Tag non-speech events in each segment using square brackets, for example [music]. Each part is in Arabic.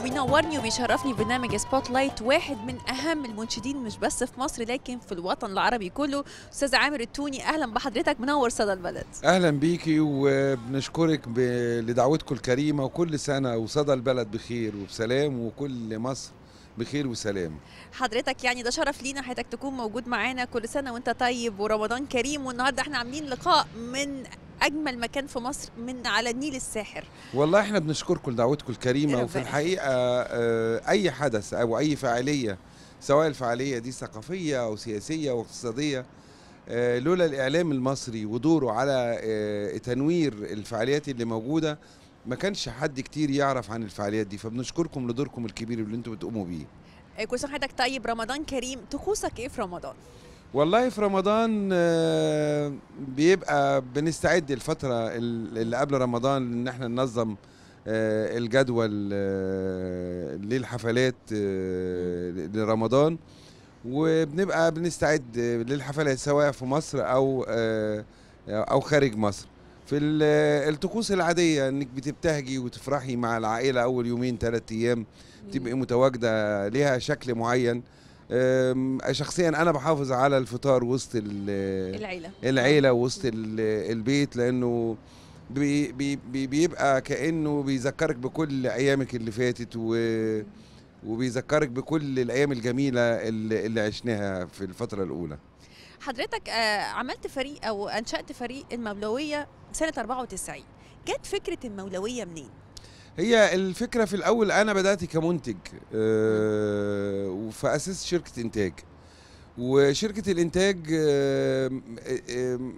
وبينورني وبيشرفني برنامج سبوت لايت واحد من اهم المنشدين مش بس في مصر لكن في الوطن العربي كله استاذ عامر التوني اهلا بحضرتك منور صدى البلد اهلا بيكي وبنشكرك ب... لدعوتكم الكريمه وكل سنه وصدى البلد بخير وبسلام وكل مصر بخير وسلام حضرتك يعني ده شرف لينا حضرتك تكون موجود معانا كل سنه وانت طيب ورمضان كريم والنهارده احنا عاملين لقاء من اجمل مكان في مصر من على النيل الساحر والله احنا بنشكركم لدعوتكم الكريمه إيه وفي الحقيقه آه، اي حدث او اي فعاليه سواء الفعاليه دي ثقافيه او سياسيه واقتصاديه آه، لولا الاعلام المصري ودوره على آه، تنوير الفعاليات اللي موجوده ما كانش حد كتير يعرف عن الفعاليات دي فبنشكركم لدوركم الكبير اللي انتم بتقوموا بيه إيه، كل سنه حضرتك طيب رمضان كريم طقوسك ايه في رمضان والله في رمضان آه، بيبقى بنستعد الفترة اللي قبل رمضان ان احنا ننظم آه، الجدول آه، للحفلات لرمضان وبنبقى بنستعد للحفلات سواء في مصر او او خارج مصر في الطقوس العادية انك بتبتهجي وتفرحي مع العائلة اول يومين ثلاثة ايام بتبقي متواجدة ليها شكل معين شخصيا انا بحافظ على الفطار وسط العيله العيله نعم. وسط البيت لانه بي بي بيبقى كانه بيذكرك بكل ايامك اللي فاتت و وبيذكرك بكل الايام الجميله اللي, اللي عشناها في الفتره الاولى حضرتك آه، عملت فريق او انشات فريق المولويه سنه 94 جت فكره المولويه منين هي الفكره في الاول انا بدات كمنتج آه، فاسست شركه انتاج وشركه الانتاج آه،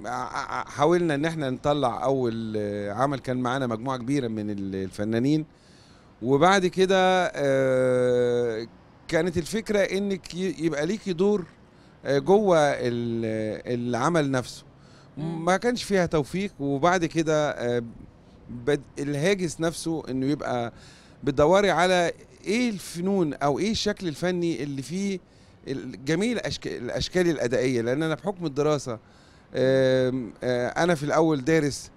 آه، حاولنا ان احنا نطلع اول عمل كان معانا مجموعه كبيره من الفنانين وبعد كده كانت الفكره انك يبقى ليكي دور جوه العمل نفسه ما كانش فيها توفيق وبعد كده الهاجس نفسه انه يبقى بتدوري على ايه الفنون او ايه الشكل الفني اللي فيه جميع الاشكال الادائيه لان انا بحكم الدراسه انا في الاول دارس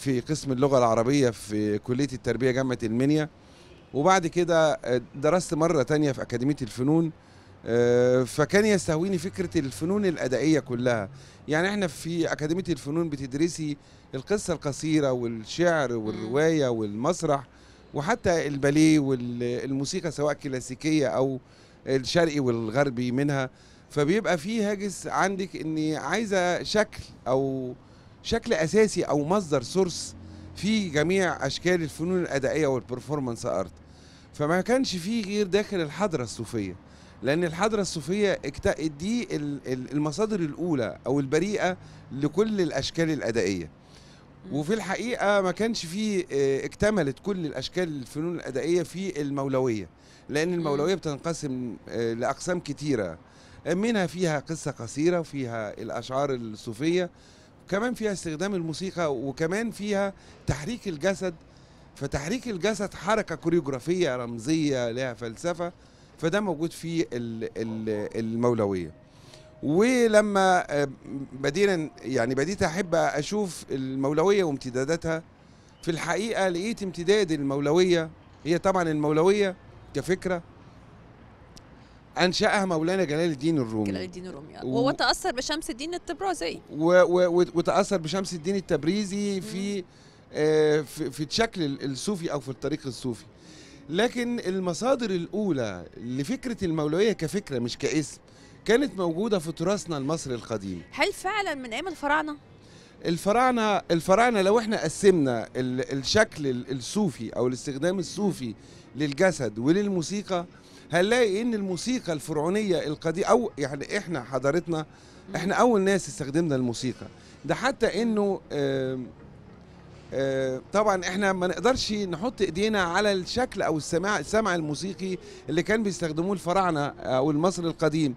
في قسم اللغه العربيه في كليه التربيه جامعه المنيا وبعد كده درست مره تانية في اكاديميه الفنون آه، فكان يستهويني فكره الفنون الادائيه كلها يعني احنا في اكاديميه الفنون بتدرسي القصه القصيره والشعر والروايه والمسرح وحتى الباليه والموسيقى سواء كلاسيكيه او الشرقي والغربي منها فبيبقى في هاجس عندك اني عايزه شكل او شكل اساسي او مصدر سورس في جميع اشكال الفنون الادائيه والبرفورمانس ارت فما كانش فيه غير داخل الحضره الصوفيه لان الحضره الصوفيه دي المصادر الاولى او البريئه لكل الاشكال الادائيه وفي الحقيقه ما كانش فيه آه، اكتملت كل الاشكال الفنون الادائيه في المولويه لان المولويه بتنقسم آه، لاقسام كتيره منها فيها قصه قصيره وفيها الاشعار الصوفيه كمان فيها استخدام الموسيقى وكمان فيها تحريك الجسد فتحريك الجسد حركه كوريوغرافيه رمزيه لها فلسفه فده موجود في المولويه ولما آه، بدينا يعني بديت احب اشوف المولويه وامتداداتها في الحقيقه لقيت امتداد المولويه هي طبعا المولويه كفكره انشاها مولانا جلال الدين الرومي جلال الدين الرومي آه. و... وهو تاثر بشمس الدين التبرازي و... و... وتاثر بشمس الدين التبريزي في آه في, في الشكل الصوفي او في الطريق الصوفي لكن المصادر الأولى لفكرة المولوية كفكرة مش كاسم كانت موجودة في تراثنا المصري القديم هل فعلا من أيام الفراعنة؟ الفراعنة الفراعنة لو احنا قسمنا الشكل الصوفي أو الاستخدام الصوفي للجسد وللموسيقى هنلاقي ان الموسيقى الفرعونيه القديمه او يعني احنا حضارتنا احنا اول ناس استخدمنا الموسيقى ده حتى انه آه، طبعا احنا ما نقدرش نحط ايدينا على الشكل او السماع السمع الموسيقي اللي كان بيستخدموه الفراعنه او المصري القديم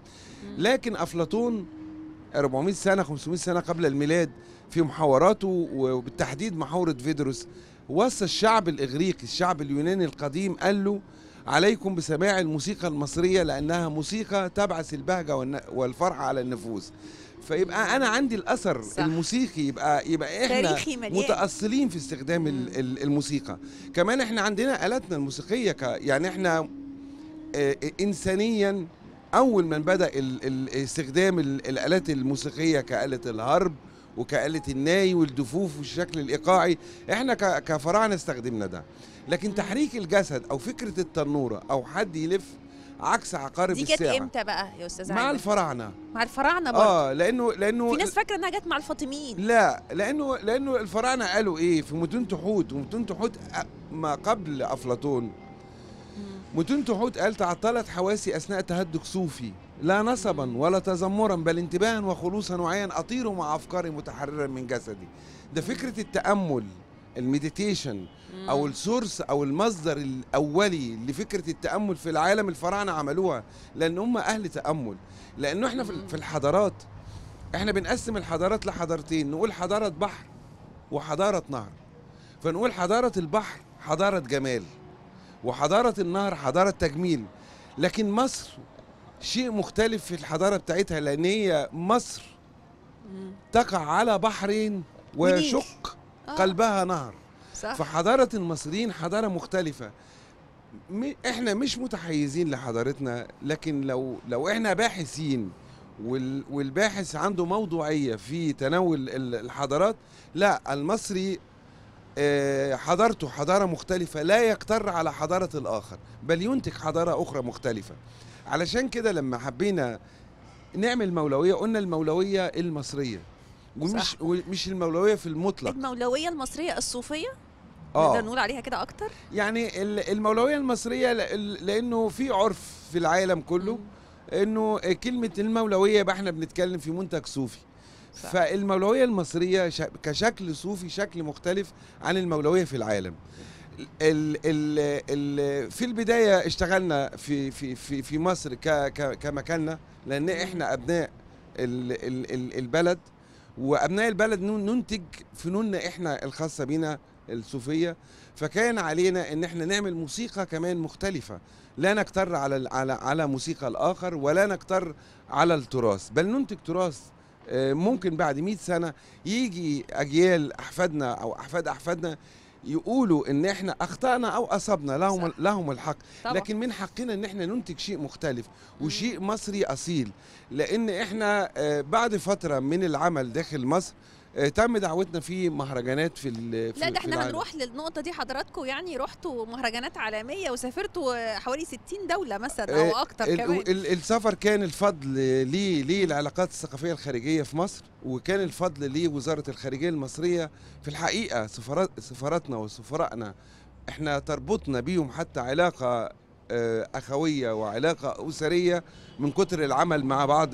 لكن افلاطون 400 سنه 500 سنه قبل الميلاد في محاوراته وبالتحديد محاوره فيدروس وصى الشعب الاغريقي الشعب اليوناني القديم قال له عليكم بسماع الموسيقى المصريه لانها موسيقى تبعث البهجه والفرحه على النفوس فيبقى انا عندي الاثر صح. الموسيقي يبقى يبقى احنا متاصلين في استخدام الموسيقى كمان احنا عندنا الاتنا الموسيقيه ك يعني احنا آه، انسانيا اول من بدا استخدام الالات الموسيقيه كاله الهرب وكآلة الناي والدفوف والشكل الإيقاعي إحنا كفراعنة استخدمنا ده لكن تحريك الجسد أو فكرة التنورة أو حد يلف عكس عقارب دي الساعه دي كانت امتى بقى يا استاذ مع الفراعنه مع الفراعنه برضه اه لانه لانه في ناس فاكره انها جت مع الفاطميين لا لانه لانه الفراعنه قالوا ايه في متون تحوت ومتون تحوت ما قبل افلاطون متون تحوت قال تعطلت حواسي اثناء تهدك صوفي لا نصبا ولا تذمرا بل انتباها وخلوصا وعيا اطير مع افكاري متحررا من جسدي ده فكره التامل المديتيشن او السورس او المصدر الاولي لفكره التامل في العالم الفراعنه عملوها لان هم اهل تامل لانه احنا في الحضارات احنا بنقسم الحضارات لحضارتين نقول حضاره بحر وحضاره نهر فنقول حضاره البحر حضاره جمال وحضاره النهر حضاره تجميل لكن مصر شيء مختلف في الحضاره بتاعتها لان هي مصر تقع على بحرين وشق آه. قلبها نهر صح. فحضارة المصريين حضارة مختلفة احنا مش متحيزين لحضارتنا لكن لو لو احنا باحثين والباحث عنده موضوعيه في تناول الحضارات لا المصري آه، حضارته حضاره مختلفه لا يقتر على حضاره الاخر بل ينتج حضاره اخرى مختلفه علشان كده لما حبينا نعمل مولويه قلنا المولويه المصريه ومش مش ومش المولويه في المطلق المولويه المصريه الصوفيه اه نقدر نقول عليها كده اكتر يعني المولويه المصريه لانه في عرف في العالم كله انه كلمه المولويه يبقى احنا بنتكلم في منتج صوفي فالمولويه المصريه كشكل صوفي شكل مختلف عن المولويه في العالم الـ الـ الـ في البدايه اشتغلنا في في في في مصر كمكاننا لان احنا ابناء الـ الـ البلد وابناء البلد ننتج فنوننا احنا الخاصه بينا الصوفيه فكان علينا ان احنا نعمل موسيقى كمان مختلفه لا نكتر على على على موسيقى الاخر ولا نكتر على التراث بل ننتج تراث آه، ممكن بعد 100 سنه يجي اجيال احفادنا او احفاد احفادنا يقولوا ان احنا اخطانا او اصبنا لهم صح. لهم الحق طبعا. لكن من حقنا ان احنا ننتج شيء مختلف وشيء مصري اصيل لان احنا آه، بعد فتره من العمل داخل مصر آه، تم دعوتنا في مهرجانات في ال في لا ده احنا هنروح للنقطه دي حضراتكم يعني رحتوا مهرجانات عالميه وسافرتوا حوالي 60 دوله مثلا او آه، اكتر كمان السفر كان الفضل ليه ليه العلاقات الثقافيه الخارجيه في مصر وكان الفضل ليه وزاره الخارجيه المصريه في الحقيقه سفارات سفاراتنا وسفرائنا احنا تربطنا بيهم حتى علاقه آه، اخويه وعلاقه اسريه من كتر العمل مع بعض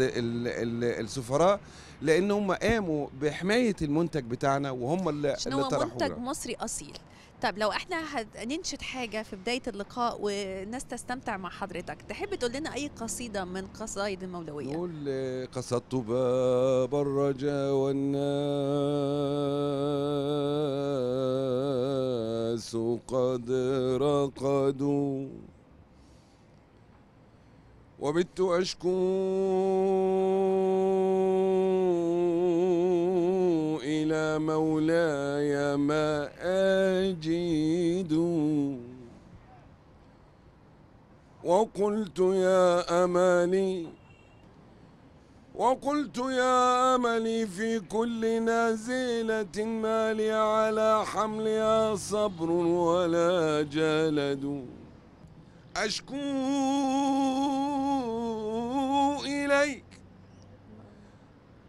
السفراء لان هم قاموا بحمايه المنتج بتاعنا وهم اللي عشان هو منتج مصري اصيل طب لو احنا هننشد حاجه في بدايه اللقاء والناس تستمتع مع حضرتك تحب تقول لنا اي قصيده من قصايد المولويه قول قصدت باب الرجا والناس قد رقدوا وبت اشكو مولاي ما أجد وقلت يا أماني وقلت يا أملي في كل نازلة ما لي على حملها صبر ولا جلد أشكو إليك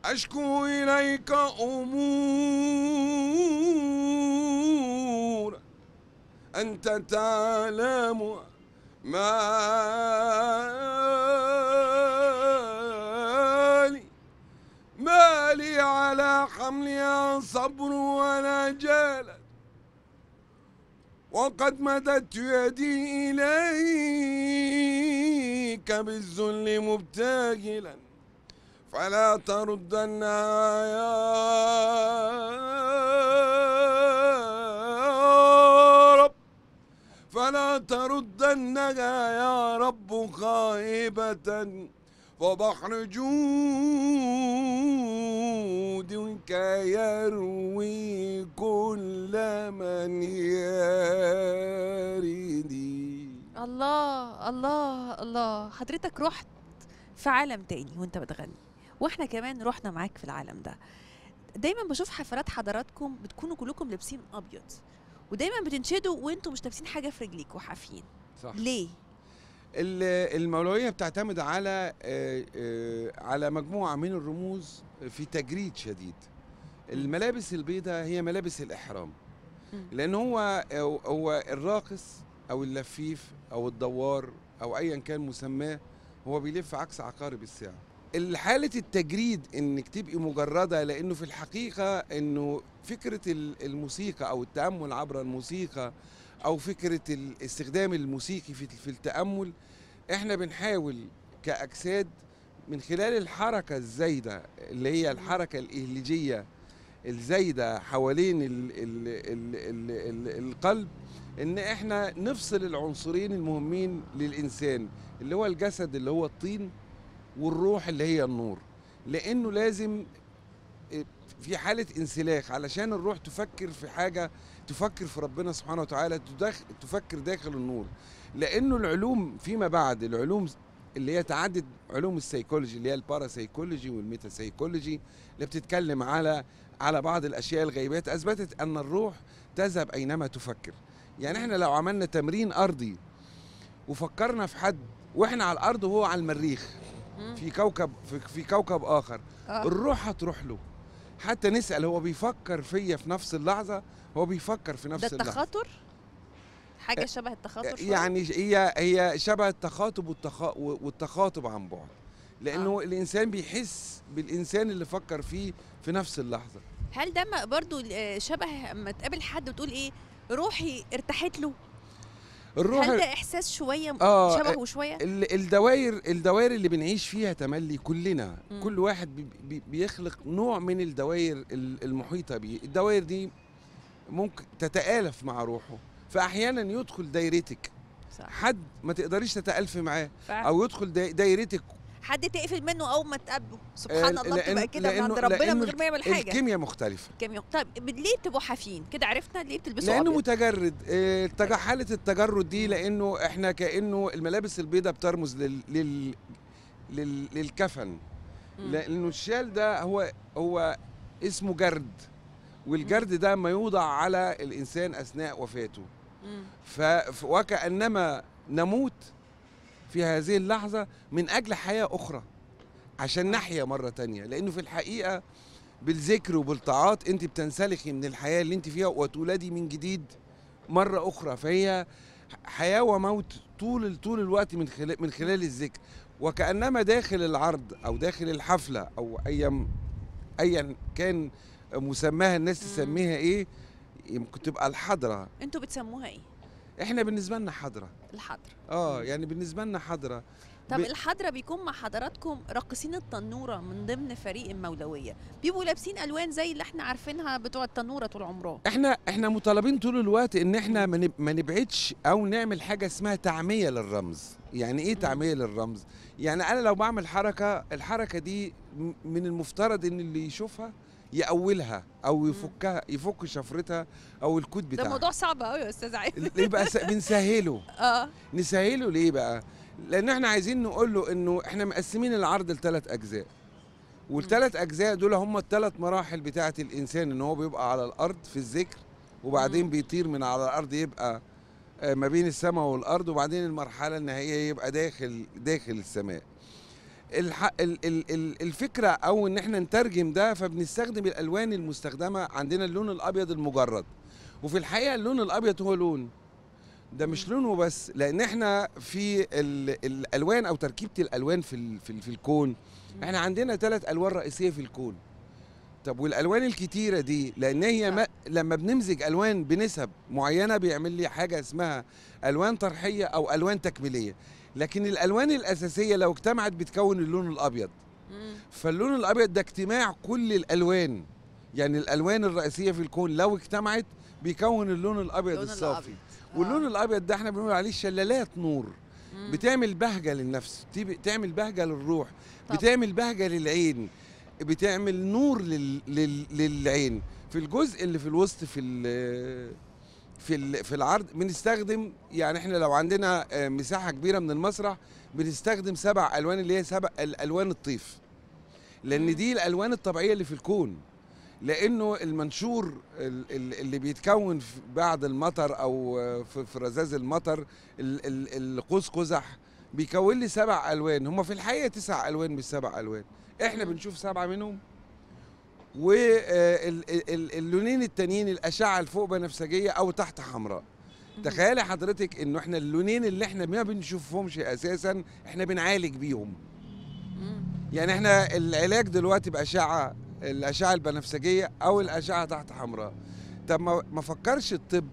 أشكو إليك أمور أنت تعلم ما لي ما لي على حملها صبر ولا جال وقد مددت يدي إليك بالذل مبتاجلاً فلا تردنها يا رب فلا تردنها يا رب خائبة فبحر جودك يروي كل من يريد الله الله الله حضرتك رحت في عالم تاني وانت بتغني واحنا كمان رحنا معاك في العالم ده دايما بشوف حفلات حضراتكم بتكونوا كلكم لابسين ابيض ودايما بتنشدوا وانتم مش لابسين حاجه في رجليك وحافيين صح ليه المولويه بتعتمد على آه، آه، على مجموعه من الرموز في تجريد شديد الملابس البيضاء هي ملابس الاحرام لان هو آه، هو الراقص او اللفيف او الدوار او ايا كان مسماه هو بيلف عكس عقارب الساعه حالة التجريد انك تبقي مجردة لانه في الحقيقة انه فكرة الموسيقى او التأمل عبر الموسيقى او فكرة الاستخدام الموسيقي في التأمل احنا بنحاول كأجساد من خلال الحركة الزايدة اللي هي الحركة الإهليجية الزايدة حوالين الـ الـ الـ الـ الـ القلب ان احنا نفصل العنصرين المهمين للإنسان اللي هو الجسد اللي هو الطين والروح اللي هي النور لانه لازم آه، في حاله انسلاخ علشان الروح تفكر في حاجه تفكر في ربنا سبحانه وتعالى تدخل تفكر داخل النور لانه العلوم فيما بعد العلوم اللي هي تعدد علوم السيكولوجي اللي هي الباراسيكولوجي والميتاسيكولوجي اللي بتتكلم على على بعض الاشياء الغيبات اثبتت ان الروح تذهب اينما تفكر يعني احنا لو عملنا تمرين ارضي وفكرنا في حد واحنا على الارض وهو على المريخ في كوكب في, في كوكب اخر آه. الروح هتروح له حتى نسال هو بيفكر فيا في نفس اللحظه هو بيفكر في نفس ده اللحظه ده التخاطر حاجه شبه شوية. يعني هي هي شبه التخاطب والتخاطب عن بعد لانه آه. الانسان بيحس بالانسان اللي فكر فيه في نفس اللحظه هل ده برضو شبه ما تقابل حد وتقول ايه روحي ارتحت له الروح هل ده احساس شويه آه شبهه شويه الدوائر الدوائر اللي بنعيش فيها تملي كلنا مم. كل واحد بي بيخلق نوع من الدوائر المحيطه بيه الدوائر دي ممكن تتآلف مع روحه فاحيانا يدخل دايرتك صح. حد ما تقدريش تتألفي معاه او يدخل دايرتك حد تقفل منه اول ما تقابله سبحان آه، الله بتبقى كده من عند ربنا من غير ما يعمل حاجه الكيمياء مختلفه الكيمياء طب ليه بتبقوا حافيين كده عرفنا ليه بتلبسوا لانه أبيض. متجرد آه، حاله التجرد دي لانه احنا كانه الملابس البيضاء بترمز لل... لل... لل... للكفن لانه الشال ده هو هو اسمه جرد والجرد ده ما يوضع على الانسان اثناء وفاته ف... وكانما نموت في هذه اللحظة من أجل حياة أخرى عشان نحيا مرة تانية لأنه في الحقيقة بالذكر وبالطاعات أنت بتنسلخي من الحياة اللي أنت فيها وتولدي من جديد مرة أخرى فهي حياة وموت طول طول الوقت من خلال من خلال الذكر وكأنما داخل العرض أو داخل الحفلة أو أيا أيا كان مسماها الناس تسميها إيه يمكن تبقى الحضرة أنتوا بتسموها إيه؟ احنا بالنسبه لنا حضره الحضره اه يعني بالنسبه لنا حضره طب ب... الحضره بيكون مع حضراتكم راقصين التنوره من ضمن فريق المولويه بيبقوا لابسين الوان زي اللي احنا عارفينها بتوع التنوره طول عمرهم احنا احنا مطالبين طول الوقت ان احنا ما نبعدش او نعمل حاجه اسمها تعميه للرمز يعني ايه تعميه للرمز يعني انا لو بعمل حركه الحركه دي من المفترض ان اللي يشوفها يقولها او يفكها يفك شفرتها او الكود بتاعها ده موضوع صعب قوي يا استاذ عادل يبقى بنسهله [laughs] اه نسهله ليه بقى؟ لان احنا عايزين نقول له انه احنا مقسمين العرض لثلاث اجزاء والثلاث اجزاء دول هم الثلاث مراحل بتاعه الانسان ان هو بيبقى على الارض في الذكر وبعدين بيطير من على الارض يبقى آه، ما بين السماء والارض وبعدين المرحله النهائيه يبقى داخل داخل السماء الفكره او ان احنا نترجم ده فبنستخدم الالوان المستخدمه عندنا اللون الابيض المجرد وفي الحقيقه اللون الابيض هو لون ده مش لونه بس لان احنا في الالوان او تركيبه الالوان في في, في الكون احنا عندنا ثلاث الوان رئيسيه في الكون طب والالوان الكتيره دي لان هي ما لما بنمزج الوان بنسب معينه بيعمل لي حاجه اسمها الوان طرحيه او الوان تكميليه لكن الالوان الاساسيه لو اجتمعت بتكون اللون الابيض فاللون الابيض ده اجتماع كل الالوان يعني الالوان الرئيسيه في الكون لو اجتمعت بيكون اللون الابيض الصافي الأبيض. آه. واللون آه. الابيض ده احنا بنقول عليه شلالات نور مم. بتعمل بهجه للنفس بتعمل بهجه للروح طب. بتعمل بهجه للعين بتعمل نور لل... لل... للعين في الجزء اللي في الوسط في ال... في في العرض بنستخدم يعني احنا لو عندنا آه، مساحه كبيره من المسرح بنستخدم سبع الوان اللي هي سبع الالوان الطيف لان دي الالوان الطبيعيه اللي في الكون لانه المنشور اللي بيتكون بعد المطر او آه، في رذاذ المطر القوس قزح بيكون لي سبع الوان هم في الحقيقه تسع الوان مش سبع الوان احنا بنشوف سبعه منهم واللونين آه، التانيين الاشعه الفوق بنفسجيه او تحت حمراء تخيلي حضرتك انه احنا اللونين اللي احنا ما بنشوفهمش اساسا احنا بنعالج بيهم يعني احنا العلاج دلوقتي باشعه الاشعه البنفسجيه او الاشعه تحت حمراء طب ما فكرش الطب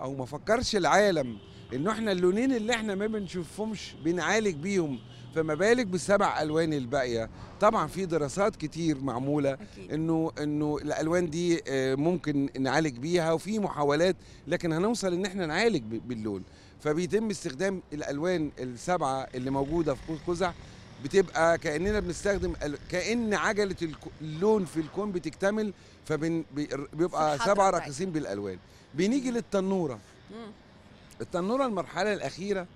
او ما فكرش العالم انه احنا اللونين اللي احنا ما بنشوفهمش بنعالج بيهم فما بالك بالسبع الوان الباقيه طبعا في دراسات كتير معموله انه انه الالوان دي آه، ممكن نعالج بيها وفي محاولات لكن هنوصل ان احنا نعالج باللون فبيتم استخدام الالوان السبعه اللي موجوده في قزح بتبقى كاننا بنستخدم كان عجله اللون في الكون بتكتمل فبيبقى سبعه راقصين بالالوان بنيجي للتنوره التنوره المرحله الاخيره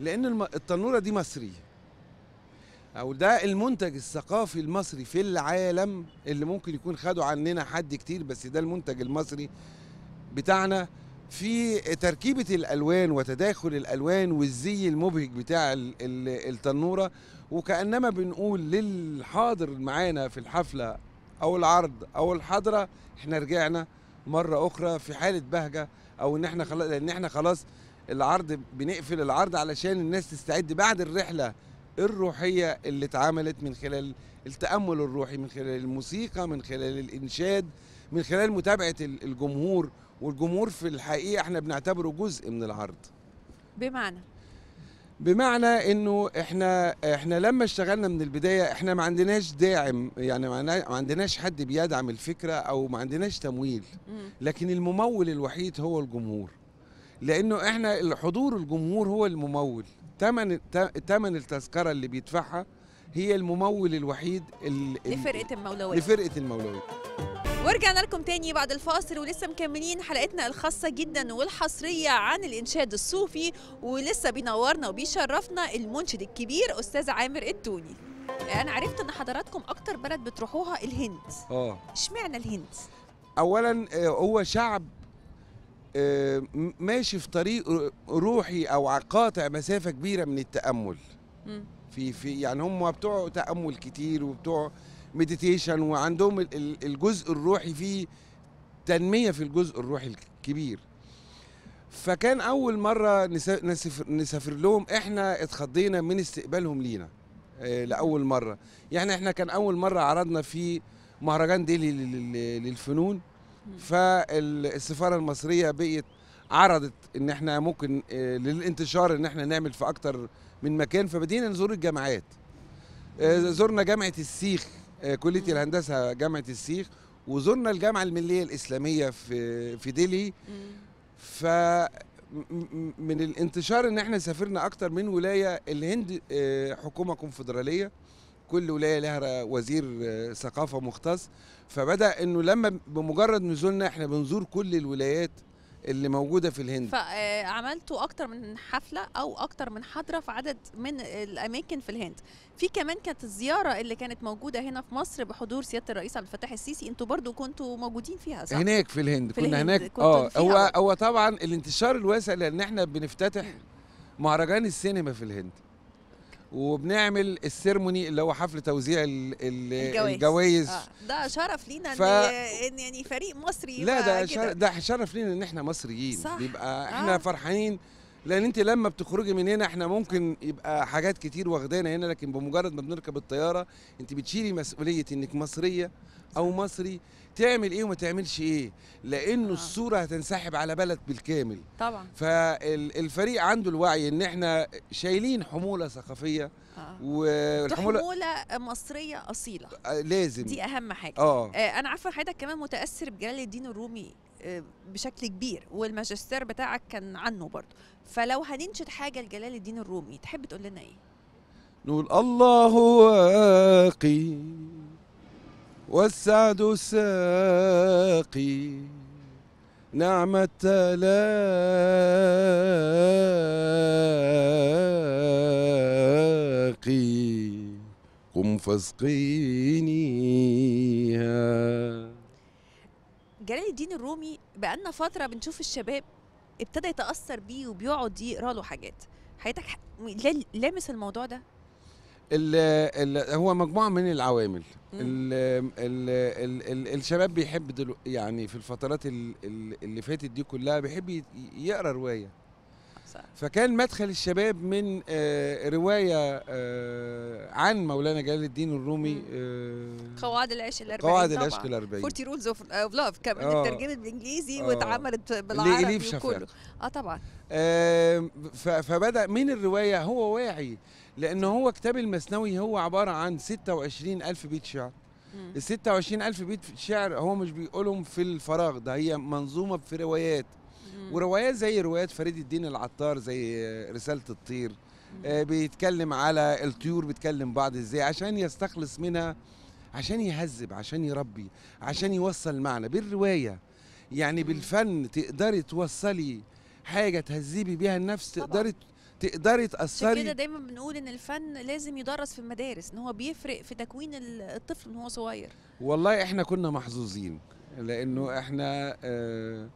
لان التنوره دي مصريه او ده المنتج الثقافي المصري في العالم اللي ممكن يكون خدوا عننا حد كتير بس ده المنتج المصري بتاعنا في تركيبة الألوان وتداخل الألوان والزي المبهج بتاع التنورة وكأنما بنقول للحاضر معانا في الحفلة أو العرض أو الحضرة احنا رجعنا مرة أخرى في حالة بهجة أو إن احنا خلاص لأن احنا خلاص العرض بنقفل العرض علشان الناس تستعد بعد الرحلة الروحيه اللي اتعملت من خلال التامل الروحي من خلال الموسيقى من خلال الانشاد من خلال متابعه الجمهور والجمهور في الحقيقه احنا بنعتبره جزء من العرض بمعنى بمعنى انه احنا احنا لما اشتغلنا من البدايه احنا ما عندناش داعم يعني ما عندناش حد بيدعم الفكره او ما عندناش تمويل لكن الممول الوحيد هو الجمهور لانه احنا حضور الجمهور هو الممول تمن تمن التذكره اللي بيدفعها هي الممول الوحيد لفرقه المولويه لفرقه المولويه ورجعنا لكم تاني بعد الفاصل ولسه مكملين حلقتنا الخاصة جدا والحصرية عن الإنشاد الصوفي ولسه بينورنا وبيشرفنا المنشد الكبير أستاذ عامر التوني أنا عرفت إن حضراتكم أكتر بلد بتروحوها الهند اه اشمعنى الهند؟ أولا آه، هو شعب ماشي في طريق روحي او قاطع مسافه كبيره من التامل في في يعني هم بتوع تامل كتير وبتوع مديتيشن وعندهم الجزء الروحي فيه تنميه في الجزء الروحي الكبير فكان اول مره نسافر, نسافر لهم احنا اتخضينا من استقبالهم لينا آه، لاول مره يعني احنا كان اول مره عرضنا في مهرجان ديلي للفنون فالسفاره المصريه بقيت عرضت ان احنا ممكن آه، للانتشار ان احنا نعمل في اكتر من مكان فبدينا نزور الجامعات آه، زرنا جامعه السيخ آه، كليه الهندسه جامعه السيخ وزرنا الجامعه المليه الاسلاميه في في ديلي ف من الانتشار ان احنا سافرنا اكتر من ولايه الهند حكومه كونفدراليه كل ولايه لها وزير آه، ثقافه مختص فبدا انه لما بمجرد نزولنا احنا بنزور كل الولايات اللي موجوده في الهند فعملتوا آه، اكتر من حفله او اكتر من حضره في عدد من الاماكن في الهند في كمان كانت الزياره اللي كانت موجوده هنا في مصر بحضور سياده الرئيس عبد الفتاح السيسي انتوا برضو كنتوا موجودين فيها صح هناك في الهند في كنا الهند. هناك اه هو هو طبعا الانتشار الواسع لان احنا بنفتتح مهرجان السينما في الهند وبنعمل السيرموني اللي هو حفل توزيع الجوائز آه. ده شرف لينا ف... ان يعني فريق مصري لا ده شر... ده شرف لينا ان احنا مصريين صح. بيبقى آه. احنا آه. فرحانين لان انت لما بتخرجي من هنا احنا ممكن يبقى حاجات كتير واخدانا هنا لكن بمجرد ما بنركب الطياره انت بتشيلي مسؤوليه انك مصريه او مصري تعمل ايه وما تعملش ايه لانه آه. الصوره هتنسحب على بلد بالكامل طبعا فالفريق عنده الوعي ان احنا شايلين حموله ثقافيه آه. والحموله حموله مصريه اصيله آه، لازم دي اهم حاجه آه. آه انا عارفه حضرتك كمان متاثر بجلال الدين الرومي آه، بشكل كبير والماجستير بتاعك كان عنه برضه فلو هننشد حاجه لجلال الدين الرومي تحب تقول لنا ايه نقول الله واقي والسعد الساقي نعم التلاقي قم فاسقينيها جلال الدين الرومي بقالنا فترة بنشوف الشباب ابتدى يتأثر بيه وبيقعد يقرا له حاجات حياتك لامس الموضوع ده ال ال هو مجموعه من العوامل الـ الـ الـ الـ الشباب بيحب دلو يعني في الفترات اللي فاتت دي كلها بيحب يقرا روايه صح. فكان مدخل الشباب من آه روايه آه عن مولانا جلال الدين الرومي آه قواعد العشق الأربعين قواعد العشق الأربعين 40 رولز اوف لاف كمان اترجمت آه. بالانجليزي آه. واتعملت بالعربي وكله اه طبعا آه فبدا من الروايه هو واعي لأن هو كتاب المثنوي هو عبارة عن 26 ألف بيت شعر ال 26 ألف بيت شعر هو مش بيقولهم في الفراغ ده هي منظومة في روايات وروايات زي روايات فريد الدين العطار زي رسالة الطير آه، بيتكلم على الطيور بتكلم بعض ازاي عشان يستخلص منها عشان يهذب عشان يربي عشان يوصل معنى بالرواية يعني بالفن تقدري توصلي حاجة تهذبي بيها النفس تقدري تقدري تاثري عشان كده دايما بنقول ان الفن لازم يدرس في المدارس ان هو بيفرق في تكوين الطفل من هو صغير والله احنا كنا محظوظين لانه احنا آه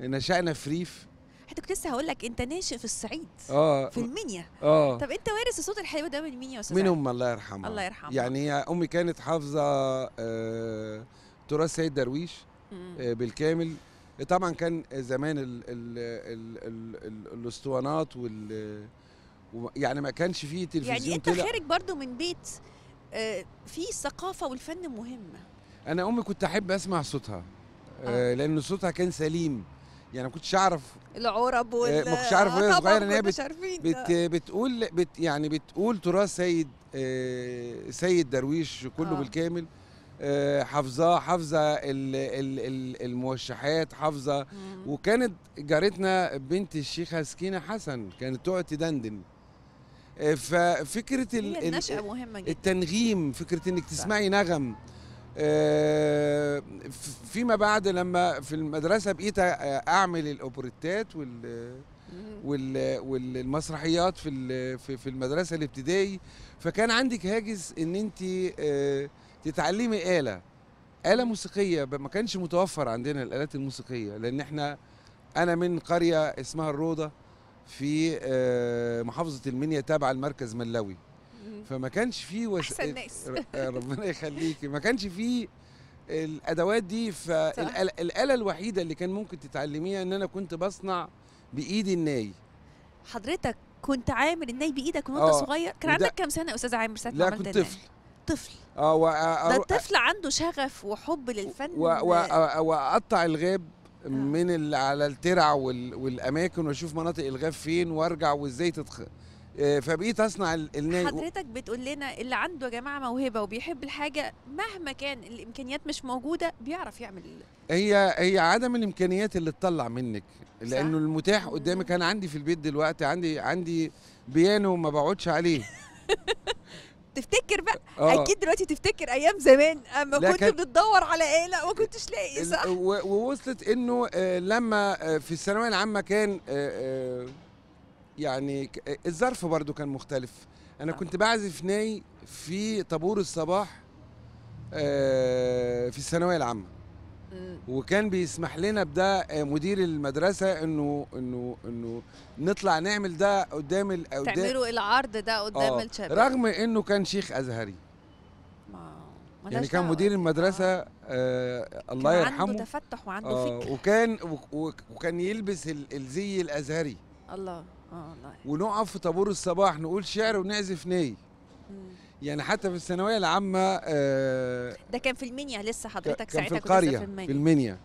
نشأنا في ريف حتى كنت لسه هقول لك انت ناشئ في الصعيد اه في المنيا اه طب انت وارث الصوت الحلو ده من مين يا استاذ من ام الله يرحمها الله يرحمها يعني امي كانت حافظه آه تراث سيد درويش آه بالكامل طبعا كان زمان الاسطوانات وال يعني ما كانش فيه تلفزيون يعني انت خارج برضو من بيت آه، فيه الثقافه والفن مهمه انا امي كنت احب اسمع صوتها آه،, آه. لان صوتها كان سليم يعني ما كنتش اعرف العرب آه، وال ما كنتش اعرف وهي صغيره ان هي بت... بت... بتقول بت... يعني بتقول تراث سيد سيد درويش كله آه. بالكامل حافظاه حافظه الموشحات حافظه وكانت جارتنا بنت الشيخه سكينه حسن كانت تقعد تدندن آه، ففكره النشأة مهمة جدا. التنغيم فكره انك تسمعي نغم آه، فيما بعد لما في المدرسه بقيت اعمل الاوبريتات وال والمسرحيات في في المدرسه الابتدائي فكان عندك هاجس ان انت آه، تتعلمي آلة آلة موسيقية ما كانش متوفر عندنا الآلات الموسيقية لأن احنا أنا من قرية اسمها الروضة في آه، محافظة المنيا تابعة لمركز ملاوي فما كانش فيه وس... احسن إيه، ناس آه، [laughs] ربنا يخليكي ما كانش فيه الادوات دي فالاله الوحيده اللي كان ممكن تتعلميها ان انا كنت بصنع بايدي الناي حضرتك كنت عامل الناي بايدك وانت آه، صغير كان عندك كام سنه يا استاذ عامر ساعه لا كنت طفل طفل آه، آه، آه، ده الطفل عنده شغف وحب للفن واقطع الغاب من على الترع والاماكن واشوف مناطق الغاب فين وارجع وازاي تتخ فبقيت اصنع الناي حضرتك بتقول لنا اللي عنده يا جماعه موهبه وبيحب الحاجه مهما كان الامكانيات مش موجوده بيعرف يعمل هي هي عدم الامكانيات اللي تطلع منك لانه المتاح قدامك انا عندي في البيت دلوقتي عندي عندي بيانو ما بقعدش عليه [laughs] تفتكر بقى أوه. اكيد دلوقتي تفتكر ايام زمان اما كنت كان... بتدور على ايه لا ما كنتش لاقي صح ووصلت انه آه، لما آه، في الثانويه العامه كان آه، يعني الظرف برضو كان مختلف انا آه. كنت بعزف ناي في طابور الصباح في الثانويه العامه وكان بيسمح لنا بده آه، مدير المدرسه انه انه انه نطلع نعمل ده قدام ال... تعملوا العرض ده قدام آه. الشباب رغم انه كان شيخ ازهري يعني كان مدير المدرسه آه. آه الله كان يرحمه عنده تفتح وعنده آه فكر وكان وكان يلبس الزي الازهري الله اه الله ونقف في طابور الصباح نقول شعر ونعزف ني مم. يعني حتى في الثانويه العامه آه، ده كان في المنيا لسه حضرتك ساعتها في القريه في المنيا, في المنيا.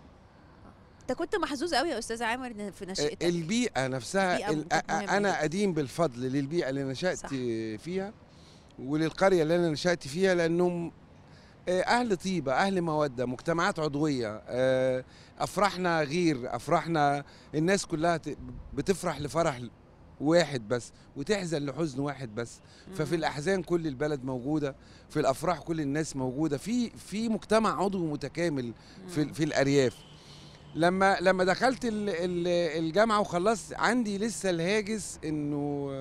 انت كنت محظوظ قوي يا استاذ عامر في نشأتك آه، البيئه نفسها البيئة آه، انا قديم بالفضل للبيئه اللي نشأت صح. فيها وللقريه اللي انا نشأت فيها لانهم اهل طيبه اهل موده مجتمعات عضويه افراحنا غير افراحنا الناس كلها بتفرح لفرح واحد بس وتحزن لحزن واحد بس ففي الاحزان كل البلد موجوده في الافراح كل الناس موجوده في في مجتمع عضوي متكامل في في الارياف لما لما دخلت الجامعه وخلصت عندي لسه الهاجس انه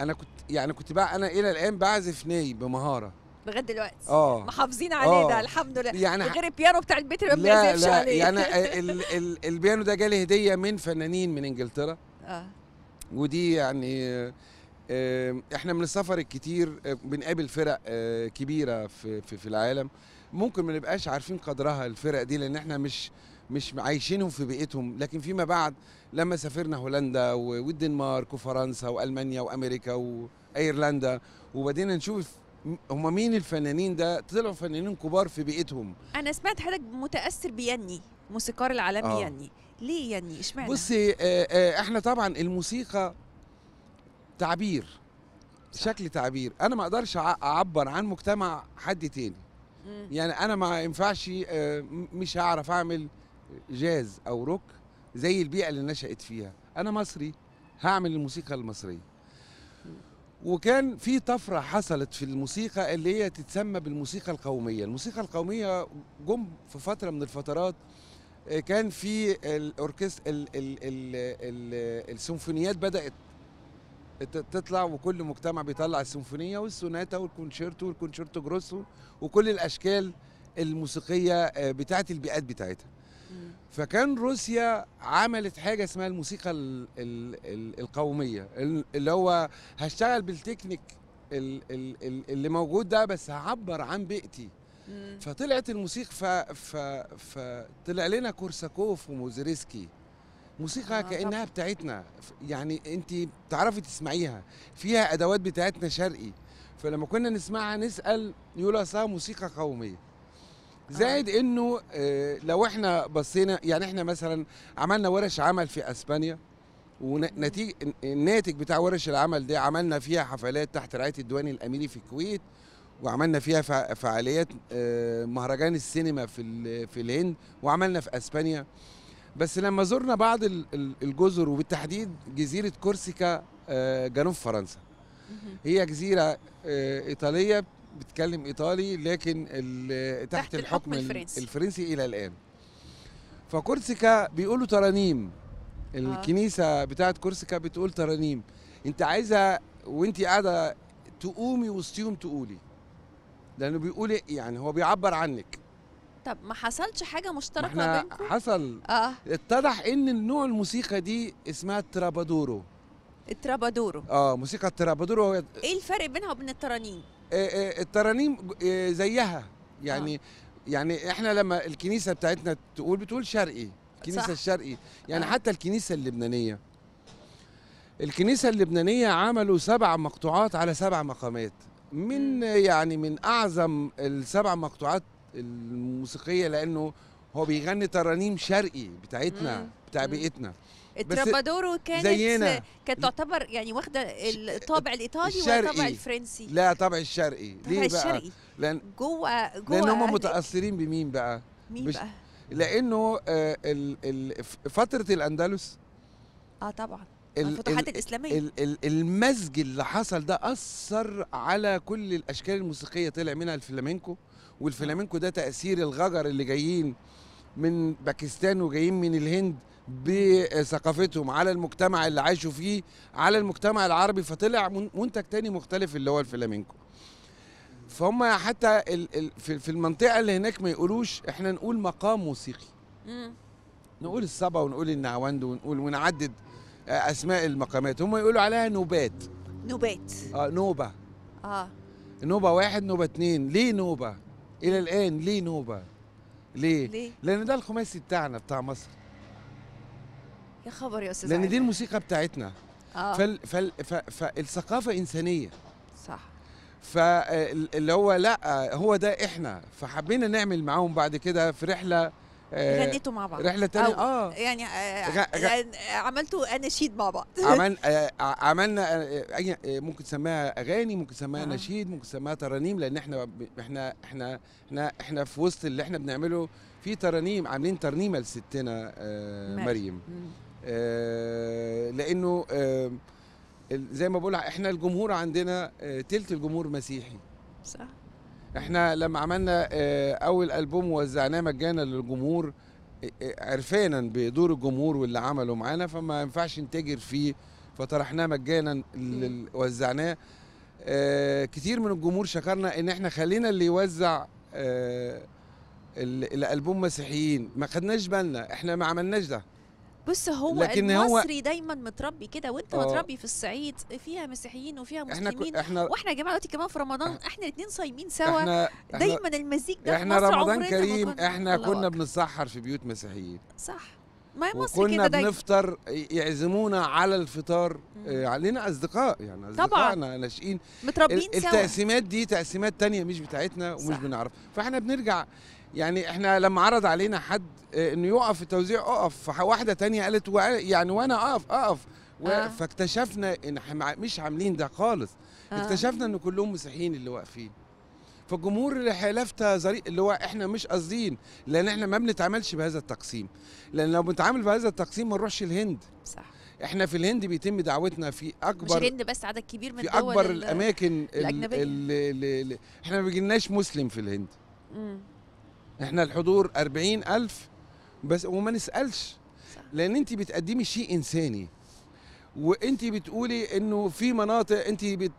انا كنت يعني كنت بقى انا الى الان بعزف ناي بمهاره لغايه دلوقتي اه محافظين عليه آه. ده الحمد لله يعني غير البيانو بتاع البيت اللي ما بيعزفش عليه يعني [laughs] ال ال البيانو ده جالي هديه من فنانين من انجلترا اه ودي يعني احنا من السفر الكتير بنقابل فرق آه، كبيره في في العالم ممكن ما نبقاش عارفين قدرها الفرق دي لان احنا مش مش عايشينهم في بيئتهم لكن فيما بعد لما سافرنا هولندا والدنمارك وفرنسا والمانيا وامريكا وايرلندا وبدينا نشوف هما مين الفنانين ده طلعوا فنانين كبار في بيئتهم انا سمعت حضرتك متاثر بيني موسيقار العالمي آه. يني ليه يعني اشمعنى بصي آه، آه، احنا طبعا الموسيقى تعبير صح. شكل تعبير انا ما اقدرش اعبر عن مجتمع حد تاني مم. يعني انا ما ينفعش آه، مش هعرف اعمل جاز او روك زي البيئه اللي نشات فيها انا مصري هعمل الموسيقى المصريه وكان في طفره حصلت في الموسيقى اللي هي تتسمى بالموسيقى القوميه الموسيقى القوميه جم في فتره من الفترات آه، كان في الاوركست السيمفونيات بدات تطلع وكل مجتمع بيطلع السيمفونيه والسوناتا والكونشيرتو والكونشيرتو جروسو وكل الاشكال الموسيقيه آه، بتاعه البيئات بتاعتها فكان روسيا عملت حاجه اسمها الموسيقى الـ الـ الـ القوميه اللي هو هشتغل بالتكنيك اللي موجود ده بس هعبر عن بيئتي فطلعت الموسيقى ف... ف... فطلع لنا كورساكوف وموزريسكي موسيقى آه كانها طبعا. بتاعتنا يعني انت بتعرفي تسمعيها فيها ادوات بتاعتنا شرقي فلما كنا نسمعها نسال يقولوا اصلها موسيقى قوميه آه. زائد آه. انه لو احنا بصينا يعني احنا مثلا عملنا ورش عمل في اسبانيا ونتيجه الناتج بتاع ورش العمل ده عملنا فيها حفلات تحت رعايه الديوان الاميري في الكويت وعملنا فيها فعاليات آه، مهرجان السينما في في الهند وعملنا في اسبانيا بس لما زرنا بعض الجزر وبالتحديد جزيره كورسيكا آه، جنوب فرنسا هي جزيره آه، ايطاليه بتتكلم ايطالي لكن تحت الحكم الفرنسي, الفرنسي الى الان فكورسيكا بيقولوا ترانيم الكنيسه بتاعه كورسيكا بتقول ترانيم انت عايزه وانت قاعده تقومي وسطيهم تقولي لانه بيقول إيه؟ يعني هو بيعبر عنك طب ما حصلش حاجه مشتركه ما بينكم حصل اه اتضح ان النوع الموسيقى دي اسمها الترابادورو الترابادورو اه موسيقى الترابادورو هو ايه الفرق بينها وبين الترانيم آه آه الترانيم آه زيها يعني آه. يعني احنا لما الكنيسه بتاعتنا تقول بتقول شرقي الكنيسه صح. الشرقي يعني آه. حتى الكنيسه اللبنانيه الكنيسه اللبنانيه عملوا سبع مقطوعات على سبع مقامات من يعني من اعظم السبع مقطوعات الموسيقيه لانه هو بيغني ترانيم شرقي بتاعتنا بتاع بيئتنا الترابادورو كانت زينا كانت تعتبر يعني واخده الطابع الايطالي والطابع الفرنسي لا طابع الشرقي ليه بقى الشرقي. لان جوه جوه لان هم إيه؟ متاثرين بمين بقى مين بقى لانه آه، فتره الاندلس اه طبعا الفتوحات الاسلاميه الـ الـ المزج اللي حصل ده اثر على كل الاشكال الموسيقيه طلع منها الفلامينكو والفلامينكو ده تاثير الغجر اللي جايين من باكستان وجايين من الهند بثقافتهم على المجتمع اللي عاشوا فيه على المجتمع العربي فطلع منتج تاني مختلف اللي هو الفلامينكو فهم حتى في المنطقه اللي هناك ما يقولوش احنا نقول مقام موسيقي نقول الصبا ونقول النعوند ونقول ونعدد اسماء المقامات هم يقولوا عليها نوبات نوبات اه نوبه اه نوبه واحد نوبه اتنين ليه نوبه الى الان ليه نوبه ليه, ليه؟ لان ده الخماسي بتاعنا بتاع مصر يا خبر يا استاذ لان دي الموسيقى بتاعتنا آه. فال فال فالثقافه انسانيه صح فاللي آه، هو لا هو ده احنا فحبينا نعمل معاهم بعد كده في رحله آه، غنيتوا مع بعض رحله تانية اه يعني آه، غ... غ... يعني عملتوا اناشيد مع بعض عمل... [laughs] آه، عملنا ممكن تسميها اغاني ممكن تسميها آه. نشيد ممكن تسميها ترانيم لان احنا احنا احنا احنا احنا في وسط اللي احنا بنعمله في ترانيم عاملين ترنيمه لستنا آه مريم آه لانه آه زي ما بقول احنا الجمهور عندنا آه تلت الجمهور مسيحي صح احنا لما عملنا آه، اول البوم وزعناه مجانا للجمهور آه، آه، عرفانا بدور الجمهور واللي عمله معانا فما ينفعش نتاجر فيه فطرحناه مجانا وزعناه كتير من الجمهور شكرنا ان احنا خلينا اللي يوزع الالبوم مسيحيين ما خدناش بالنا احنا ما عملناش ده بص هو لكن المصري هو دايما متربي كده وانت أوه. متربي في الصعيد فيها مسيحيين وفيها مسلمين احنا واحنا يا جماعه دلوقتي كمان في رمضان آه. احنا الاثنين صايمين سوا احنا دايما المزيج ده احنا في مصر رمضان كريم احنا كنا بنتسحر في بيوت مسيحيين صح ما هي مصر كده دايما بنفطر يعزمونا على الفطار آه، علينا اصدقاء يعني اصدقائنا ناشئين متربيين سوا التقسيمات دي تقسيمات تانية مش بتاعتنا ومش بنعرف فاحنا بنرجع يعني احنا لما عرض علينا حد آه، انه يقف في التوزيع اقف فواحده تانية قالت يعني وانا اقف اقف آه. فاكتشفنا ان احنا مش عاملين ده خالص آه. اكتشفنا ان كلهم مسيحيين اللي واقفين فالجمهور اللي حلفت اللي هو احنا مش قاصدين لان احنا ما بنتعاملش بهذا التقسيم لان لو بنتعامل بهذا التقسيم ما نروحش الهند صح احنا في الهند بيتم دعوتنا في اكبر مش الهند بس عدد كبير من في اكبر الاماكن الاجنبيه اللي, اللي, اللي احنا ما بيجيلناش مسلم في الهند امم احنا الحضور 40000 بس وما نسالش لان انت بتقدمي شيء انساني وانت بتقولي انه في مناطق انت بت...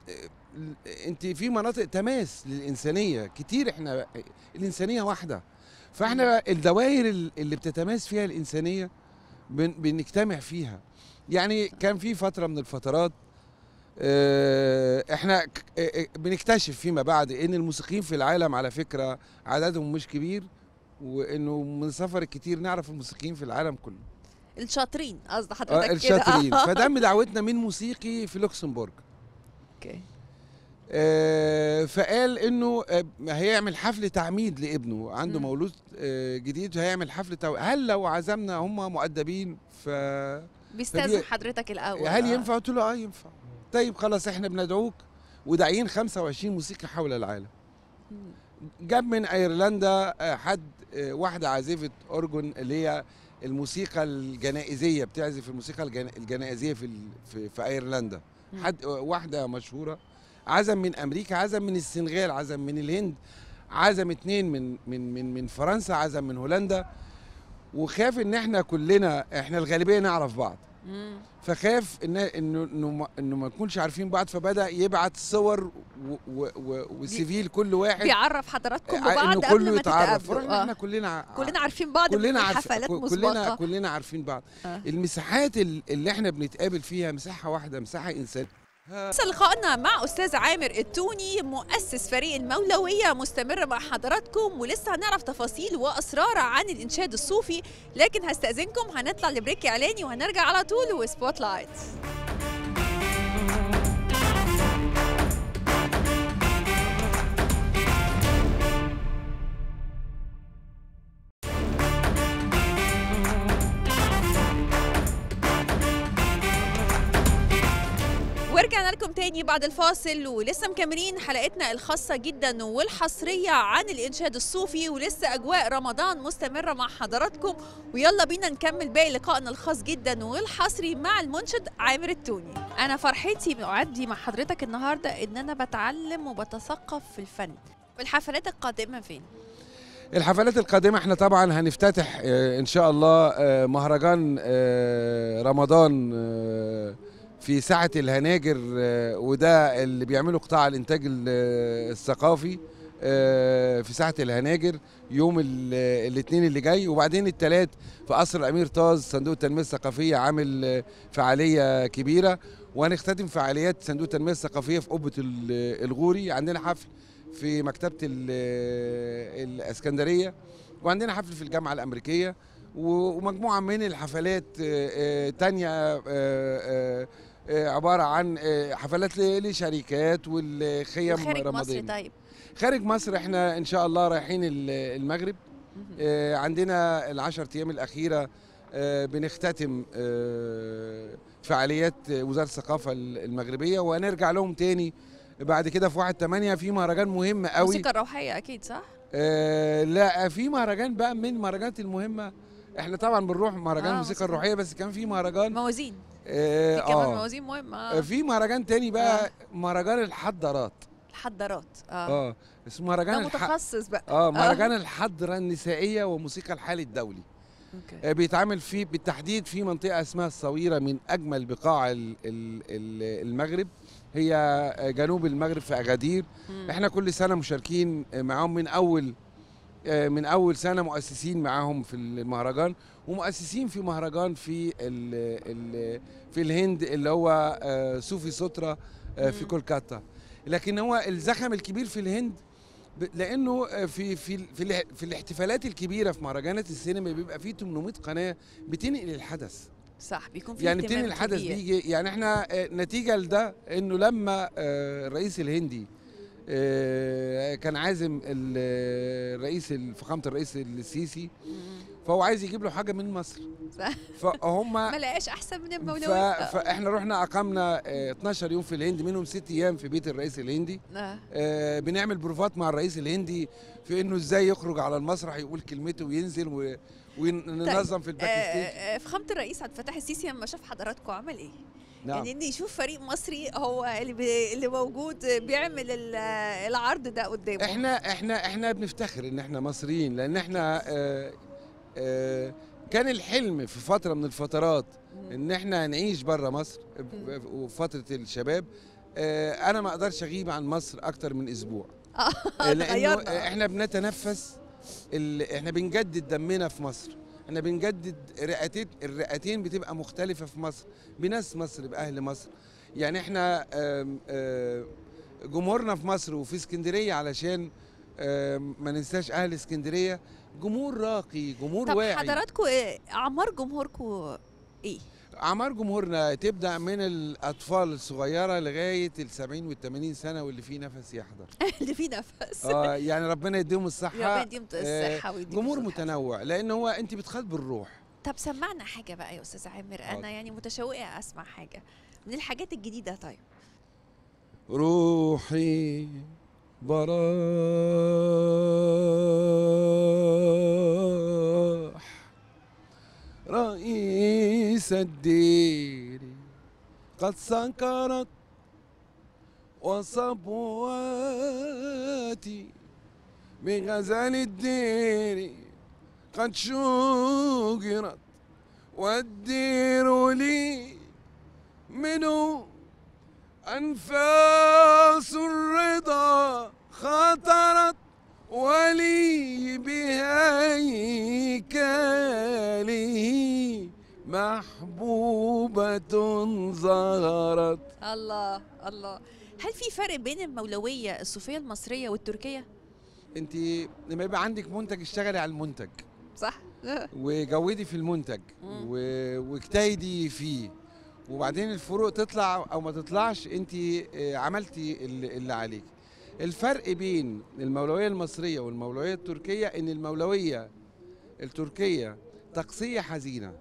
انت في مناطق تماس للانسانيه كتير احنا الانسانيه واحده فاحنا الدوائر اللي بتتماس فيها الانسانيه بن... بنجتمع فيها يعني كان في فتره من الفترات آه، احنا آه، آه، بنكتشف فيما بعد ان الموسيقيين في العالم على فكره عددهم مش كبير وانه من سفر الكتير نعرف الموسيقيين في العالم كله الشاطرين قصدي حضرتك كده الشاطرين [laughs] فدم دعوتنا من موسيقي في لوكسمبورغ اوكي آه فقال انه هيعمل حفل تعميد لابنه عنده م. مولود جديد هيعمل حفل تعميد هل لو عزمنا هم مؤدبين ف بيستاذن حضرتك الاول هل ينفع قلت له اه ينفع طيب خلاص احنا بندعوك وداعيين 25 موسيقى حول العالم جاب من ايرلندا آه، حد آه، واحده عازفه اورجون اللي هي الموسيقى الجنائزيه بتعزف الموسيقى الجنائزيه في في, في ايرلندا حد آه، واحده مشهوره عزم من امريكا عزم من السنغال عزم من الهند عزم اتنين من من من من فرنسا عزم من هولندا وخاف ان احنا كلنا احنا الغالبيه نعرف بعض فخاف ان انه انه انه ما يكونش عارفين بعض فبدا يبعت صور وسيفيل في لكل واحد بيعرف حضراتكم آه، ببعض قبل ما يتعرف آه. احنا كلنا كلنا عارفين بعض كلنا حفلات كلنا كلنا عارفين بعض آه. المساحات اللي احنا بنتقابل فيها مساحه واحده مساحه انسانيه لقائنا مع استاذ عامر التوني مؤسس فريق المولويه مستمر مع حضراتكم ولسه هنعرف تفاصيل واسرار عن الانشاد الصوفي لكن هستاذنكم هنطلع لبريك اعلاني وهنرجع على طول وسبوت لايت تاني بعد الفاصل ولسه مكملين حلقتنا الخاصة جدا والحصرية عن الإنشاد الصوفي ولسه أجواء رمضان مستمرة مع حضراتكم ويلا بينا نكمل باقي لقائنا الخاص جدا والحصري مع المنشد عامر التوني أنا فرحتي بأعدي مع حضرتك النهاردة إن أنا بتعلم وبتثقف في الفن الحفلات القادمة فين؟ الحفلات القادمة احنا طبعا هنفتتح آه، ان شاء الله آه، مهرجان آه، رمضان في ساعة الهناجر آه، وده اللي بيعمله قطاع الإنتاج آه، الثقافي آه، في ساعة الهناجر يوم الاثنين اللي جاي وبعدين الثلاث في قصر الأمير طاز صندوق التنمية الثقافية عامل فعالية كبيرة وهنختتم فعاليات صندوق التنمية الثقافية في قبة الغوري عندنا حفل في مكتبة الإسكندرية وعندنا حفل في الجامعة الأمريكية ومجموعة من الحفلات تانية آه، عباره عن آه، حفلات لشركات والخيم خارج مصر طيب خارج مصر احنا ان شاء الله رايحين المغرب آه، عندنا العشر ايام الاخيره بنختتم فعاليات وزاره الثقافه المغربيه وهنرجع لهم تاني بعد كده في واحد 8 في مهرجان مهم قوي الموسيقى الروحيه اكيد صح آه لا في مهرجان بقى من المهرجانات المهمه احنا طبعا بنروح مهرجان الموسيقى الروحيه بس كان في مهرجان موازين اه في كمان آه. موازين مهمه آه، في مهرجان تاني بقى آه. مهرجان الحضارات الحضارات اه اه اسمه مهرجان ده متخصص بقى اه مهرجان الحضره النسائيه وموسيقى الحال الدولي أوكي. بيتعامل فيه بالتحديد في منطقه اسمها الصويره من اجمل بقاع الـ الـ الـ المغرب هي جنوب المغرب في اغادير مم. احنا كل سنه مشاركين معاهم من اول من اول سنه مؤسسين معاهم في المهرجان ومؤسسين في مهرجان في الـ الـ في الهند اللي هو آه، صوفي سوترا آه، في كولكاتا لكن هو الزخم الكبير في الهند لانه آه، في في في, في الاحتفالات الكبيره في مهرجانات السينما بيبقى فيه 800 قناه بتنقل الحدث صح بيكون في يعني بتنقل الحدث بيجي يعني احنا نتيجه لده انه لما الرئيس الهندي آه، كان عازم الرئيس فخامه الرئيس السيسي فهو عايز يجيب له حاجه من مصر فهم [laughs] ما لقاش احسن من المولوية فاحنا رحنا اقمنا 12 آه، يوم في الهند منهم ست ايام في بيت الرئيس الهندي آه. بنعمل بروفات مع الرئيس الهندي في انه ازاي يخرج على المسرح يقول كلمته وينزل وننظم في طيب، الباك ستيج فخامه الرئيس عبد الفتاح السيسي لما شاف حضراتكم عمل ايه؟ نعم. يعني اني اشوف فريق مصري هو اللي بي... اللي موجود بيعمل العرض ده قدامه احنا احنا احنا بنفتخر ان احنا مصريين لان احنا آآ آه، آآ آه، كان الحلم في فتره من الفترات ان احنا هنعيش بره مصر وفتره الشباب آه، انا ما اقدرش اغيب عن مصر اكتر من اسبوع [laughs] لانه احنا بنتنفس احنا بنجدد دمنا في مصر احنا بنجدد رئتين الرئتين بتبقى مختلفه في مصر بناس مصر باهل مصر يعني احنا جمهورنا في مصر وفي اسكندريه علشان ما ننساش اهل اسكندريه جمهور راقي جمهور طب واعي طب حضراتكم إيه؟ اعمار جمهوركم ايه اعمار جمهورنا تبدا من الاطفال الصغيره لغايه ال 70 وال 80 سنه واللي فيه نفس يحضر [laughs] اللي فيه نفس اه يعني ربنا يديهم الصحه ربنا يديهم آه، الصحه ويديهم جمهور متنوع لان هو انت بتخاطب الروح طب سمعنا حاجه بقى يا استاذ عامر انا يعني متشوقه اسمع حاجه من الحاجات الجديده طيب روحي براح رئيس الدير قد سكرت وصبواتي بغزل الدير قد شجرت والدير لي منه أنفاس الرضا خطرت ولي بهيكله محبوبة ظهرت الله الله هل في فرق بين المولوية الصوفية المصرية والتركية؟ انت لما يبقى عندك منتج اشتغلي على المنتج صح وجودي في المنتج و... واجتهدي فيه وبعدين الفروق تطلع او ما تطلعش انت آه، عملتي اللي عليك الفرق بين المولوية المصرية والمولوية التركية إن المولوية التركية تقصية حزينة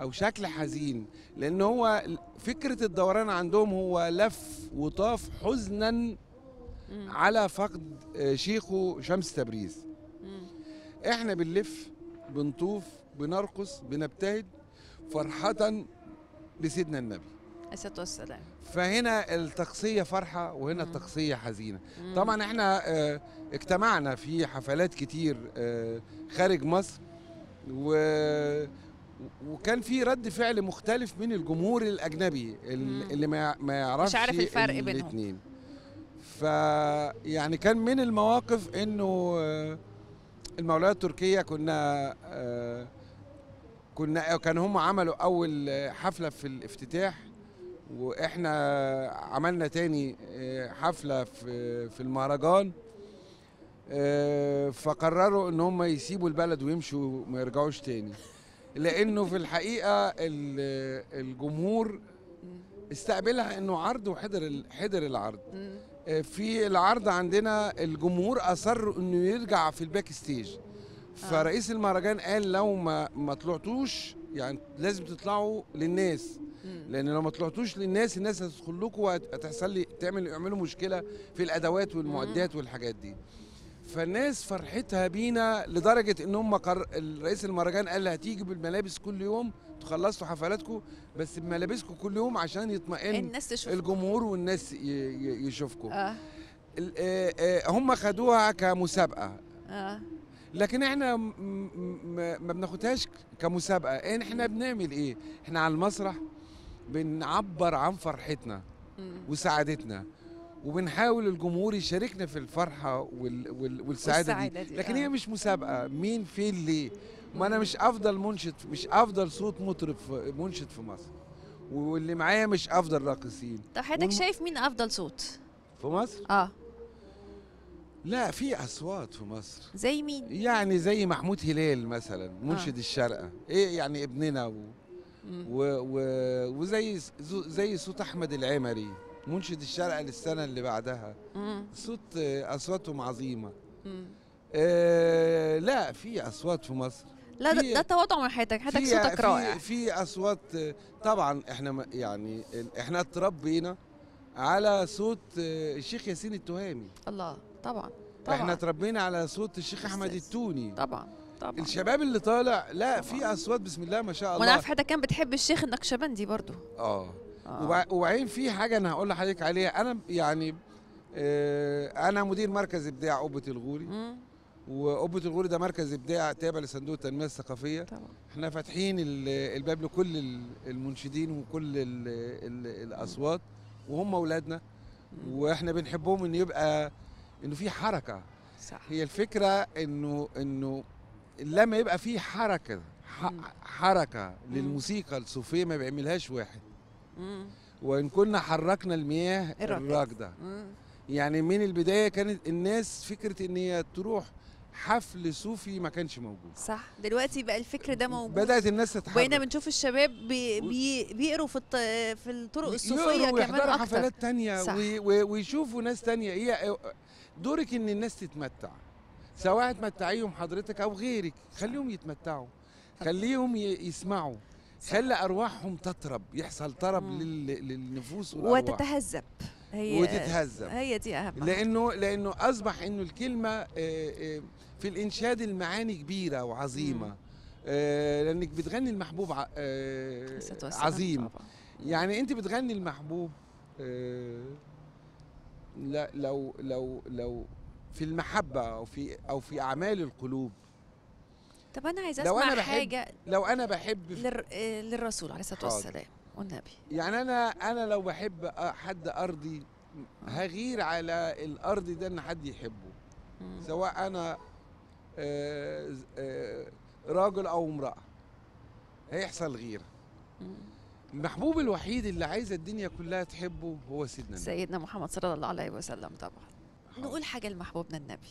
أو شكل حزين لأن هو فكرة الدوران عندهم هو لف وطاف حزنا على فقد آه، شيخه شمس تبريز احنا بنلف بنطوف بنرقص بنبتهج فرحة بسيدنا النبي الصلاه والسلام فهنا التقصيه فرحه وهنا مم. التقصيه حزينه مم. طبعا احنا آه، اجتمعنا في حفلات كتير آه، خارج مصر و وكان في رد فعل مختلف من الجمهور الاجنبي اللي ما ما يعرفش مش عارف الفرق بينهم الاثنين فيعني كان من المواقف انه آه، المولويه التركيه كنا كنا كان هم عملوا اول حفله في الافتتاح واحنا عملنا تاني آه، حفله في في المهرجان آه، فقرروا ان هم يسيبوا البلد ويمشوا ما يرجعوش تاني لانه في الحقيقه الجمهور استقبلها انه عرض وحضر حضر العرض آه، في العرض عندنا الجمهور اصر انه يرجع في الباك ستيج فرئيس المهرجان قال لو ما ما طلعتوش يعني لازم تطلعوا للناس لان لو ما طلعتوش للناس الناس هتدخل لكم وهتحصل لي تعمل يعملوا مشكله في الادوات والمعدات والحاجات دي فالناس فرحتها بينا لدرجه ان هم قر... رئيس المهرجان قال هتيجي بالملابس كل يوم تخلصوا حفلاتكم بس بملابسكم كل يوم عشان يطمئن الناس تشوفكم. الجمهور والناس يشوفكم آه. آه،, آه. هم خدوها كمسابقه آه. لكن احنا ما بناخدهاش كمسابقه احنا بنعمل ايه احنا على المسرح بنعبر عن فرحتنا وسعادتنا وبنحاول الجمهور يشاركنا في الفرحه وال وال والسعاده, دي. دي لكن آه. هي مش مسابقه مين في اللي ما انا مش افضل منشد مش افضل صوت مطرب منشد في مصر واللي معايا مش افضل راقصين طب حضرتك وم... شايف مين افضل صوت في مصر اه لا في اصوات في مصر زي مين يعني زي محمود هلال مثلا منشد آه. الشرقه ايه يعني ابننا و... و و وزي زي صوت احمد العمري منشد الشرق للسنه اللي بعدها صوت اصواتهم عظيمه آه لا في اصوات في مصر لا ده, ده تواضع من حياتك حياتك صوتك رائع في اصوات طبعا احنا يعني احنا اتربينا على صوت آه، الشيخ ياسين التهامي الله طبعا طبعا احنا اتربينا على صوت الشيخ احمد التوني طبعا طبعا الشباب اللي طالع لا في اصوات بسم الله ما شاء الله وانا عارف حضرتك كان بتحب الشيخ النقشبندي برضه اه, آه. وبعدين في حاجه انا هقول لحضرتك عليها انا يعني آه انا مدير مركز ابداع قبه الغوري وقبه الغوري ده مركز ابداع تابع لصندوق التنميه الثقافيه طبعا. احنا فاتحين الباب لكل المنشدين وكل الـ الـ الاصوات وهم اولادنا واحنا بنحبهم ان يبقى انه في حركه صح. هي الفكره انه انه لما يبقى في حركه حركه للموسيقى الصوفيه ما بيعملهاش واحد وان كنا حركنا المياه الراكده يعني من البدايه كانت الناس فكره ان هي تروح حفل صوفي ما كانش موجود صح دلوقتي بقى الفكر ده موجود بدات الناس تتحرك بقينا بنشوف الشباب بي بيقروا في في الطرق الصوفيه كمان اكتر حفلات تانية صح. ويشوفوا ناس تانية هي دورك ان الناس تتمتع سواء تمتعيهم حضرتك او غيرك خليهم يتمتعوا خليهم يسمعوا خلي ارواحهم تطرب يحصل طرب مم. للنفوس والارواح وتتهذب هي وتتهذب هي دي اهم لانه لانه اصبح انه الكلمه آه، آه، في الانشاد المعاني كبيره وعظيمه آه، لانك بتغني المحبوب عظيم يعني انت بتغني المحبوب لا لو لو لو في المحبه او في او في اعمال القلوب طب انا عايز اسمع لو أنا بحب حاجه لو انا بحب لر... آه، للرسول عليه الصلاه والسلام والنبي يعني انا انا لو بحب حد ارضي هغير على الارض ده ان حد يحبه سواء انا آه، آه، راجل او امراه هيحصل غيره المحبوب الوحيد اللي عايزه الدنيا كلها تحبه هو سيدنا سيدنا محمد صلى الله عليه وسلم طبعا نقول حاجة لمحبوبنا النبي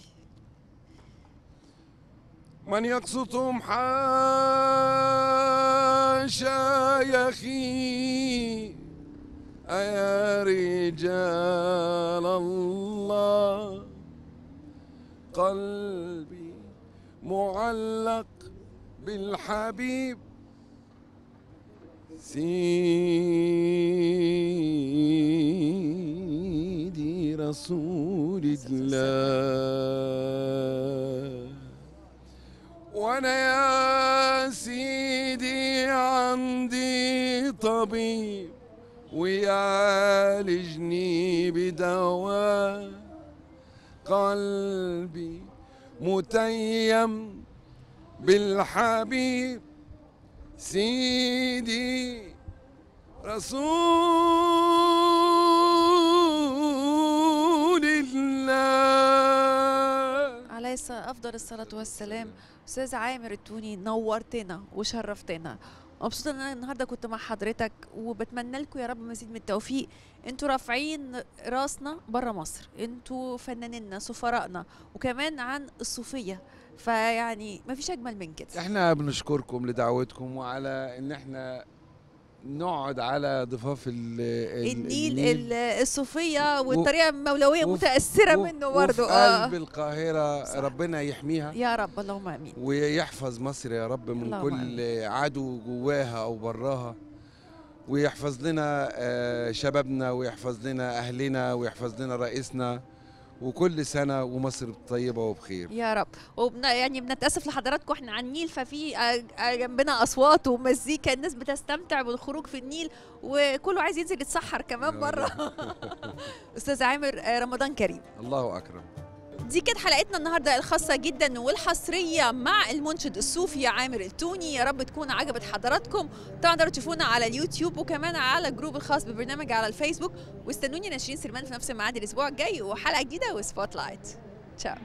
من يقصد حاشا يا أخي يا رجال الله قلبي معلق بالحبيب سين رسول الله وانا يا سيدي عندي طبيب ويعالجني بدواء قلبي متيم بالحبيب سيدي رسول عليه افضل الصلاه والسلام استاذ عامر التوني نورتنا وشرفتنا مبسوطه ان انا النهارده كنت مع حضرتك وبتمنى لكم يا رب مزيد من التوفيق انتوا رافعين راسنا بره مصر انتوا فنانينا سفرائنا وكمان عن الصوفيه فيعني ما فيش اجمل من كده احنا بنشكركم لدعوتكم وعلى ان احنا نقعد على ضفاف ال النيل, النيل الصوفيه والطريقه المولويه متاثره منه برضه اه قلب القاهره صح. ربنا يحميها يا رب اللهم امين ويحفظ مصر يا رب من كل أمين. عدو جواها او براها ويحفظ لنا آه، شبابنا ويحفظ لنا اهلنا ويحفظ لنا رئيسنا وكل سنه ومصر طيبه وبخير يا رب وبن... يعني بنتاسف لحضراتكم احنا على النيل ففي آه، آه، جنبنا اصوات ومزيكا الناس بتستمتع بالخروج في النيل وكله عايز ينزل يتسحر كمان بره [laughs] استاذ عامر آه، رمضان كريم الله اكرم دي كانت حلقتنا النهارده الخاصه جدا والحصريه مع المنشد الصوفي عامر التوني يا رب تكون عجبت حضراتكم تقدروا تشوفونا على اليوتيوب وكمان على الجروب الخاص ببرنامج على الفيسبوك واستنوني ناشرين سلمان في نفس الميعاد الاسبوع الجاي وحلقه جديده وسبوت لايت تشاو